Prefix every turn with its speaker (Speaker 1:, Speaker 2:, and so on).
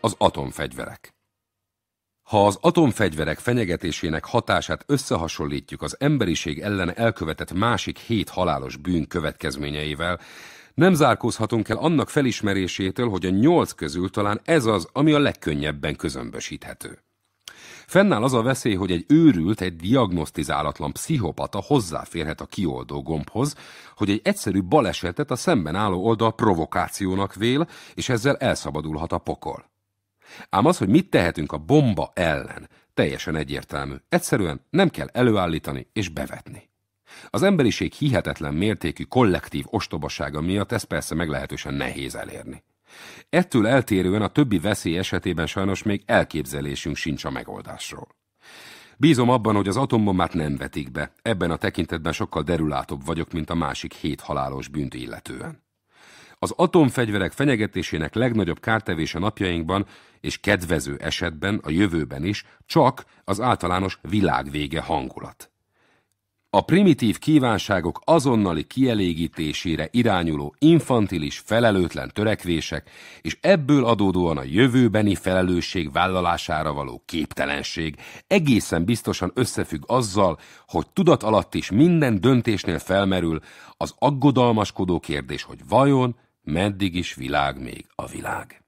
Speaker 1: az atomfegyverek. Ha az atomfegyverek fenyegetésének hatását összehasonlítjuk az emberiség ellen elkövetett másik hét halálos bűn következményeivel, nem zárkózhatunk el annak felismerésétől, hogy a nyolc közül talán ez az, ami a legkönnyebben közömbösíthető. Fennáll az a veszély, hogy egy őrült, egy diagnosztizálatlan pszichopata hozzáférhet a kioldó gombhoz, hogy egy egyszerű balesetet a szemben álló oldal provokációnak vél, és ezzel elszabadulhat a pokol. Ám az, hogy mit tehetünk a bomba ellen, teljesen egyértelmű. Egyszerűen nem kell előállítani és bevetni. Az emberiség hihetetlen mértékű kollektív ostobasága miatt ez persze meglehetősen nehéz elérni. Ettől eltérően a többi veszély esetében sajnos még elképzelésünk sincs a megoldásról. Bízom abban, hogy az atombombát nem vetik be, ebben a tekintetben sokkal derülátóbb vagyok, mint a másik hét halálos bűnt illetően. Az atomfegyverek fenyegetésének legnagyobb kártevése napjainkban, és kedvező esetben a jövőben is, csak az általános világvége hangulat. A primitív kívánságok azonnali kielégítésére irányuló infantilis felelőtlen törekvések, és ebből adódóan a jövőbeni felelősség vállalására való képtelenség egészen biztosan összefügg azzal, hogy tudat alatt is minden döntésnél felmerül az aggodalmaskodó kérdés, hogy vajon meddig is világ még a világ.